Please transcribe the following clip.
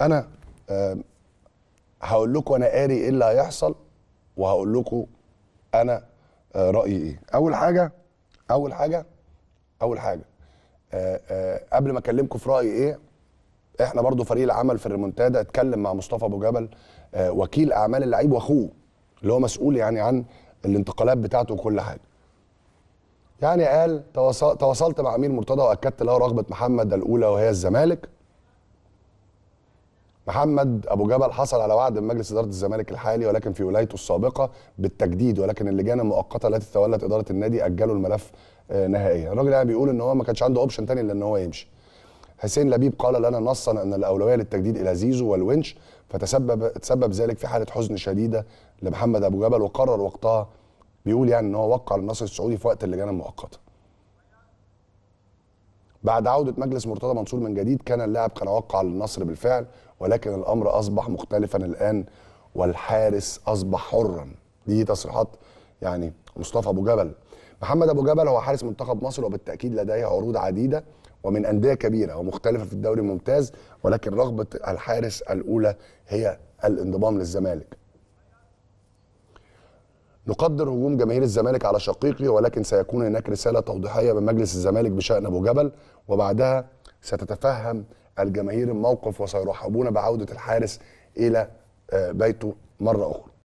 انا هقول لكم انا قاري ايه اللي هيحصل وهقول لكم انا آه، رايي ايه اول حاجه اول حاجه اول حاجه آه، آه، قبل ما اكلمكم في رايي ايه احنا برضو فريق العمل في الريمونتادا اتكلم مع مصطفى ابو جبل وكيل اعمال اللعيب واخوه اللي هو مسؤول يعني عن الانتقالات بتاعته وكل حاجه يعني قال تواصلت مع امير مرتضى واكدت له رغبه محمد الاولى وهي الزمالك محمد ابو جبل حصل على وعد من مجلس اداره الزمالك الحالي ولكن في ولايته السابقه بالتجديد ولكن اللجان المؤقته التي تولت اداره النادي اجلوا الملف آه، نهائيا الراجل يعني بيقول ان هو ما كانش عنده اوبشن تاني الا ان هو يمشي حسين لبيب قال لنا نصا ان الاولويه للتجديد الى زيزو والونش فتسبب تسبب ذلك في حاله حزن شديده لمحمد ابو جبل وقرر وقتها بيقول يعني ان هو وقع النصر السعودي في وقت اللجان المؤقته بعد عودة مجلس مرتضى منصور من جديد كان اللاعب كان وقع للنصر بالفعل ولكن الأمر أصبح مختلفا الآن والحارس أصبح حرا دي تصريحات يعني مصطفى أبو جبل محمد أبو جبل هو حارس منتخب مصر وبالتأكيد لديه عروض عديدة ومن أندية كبيرة ومختلفة في الدوري الممتاز ولكن رغبة الحارس الأولى هي الانضمام للزمالك نقدر هجوم جماهير الزمالك على شقيقي ولكن سيكون هناك رساله توضيحيه من مجلس الزمالك بشان ابو جبل وبعدها ستتفهم الجماهير الموقف وسيرحبون بعوده الحارس الى آه، بيته مره اخرى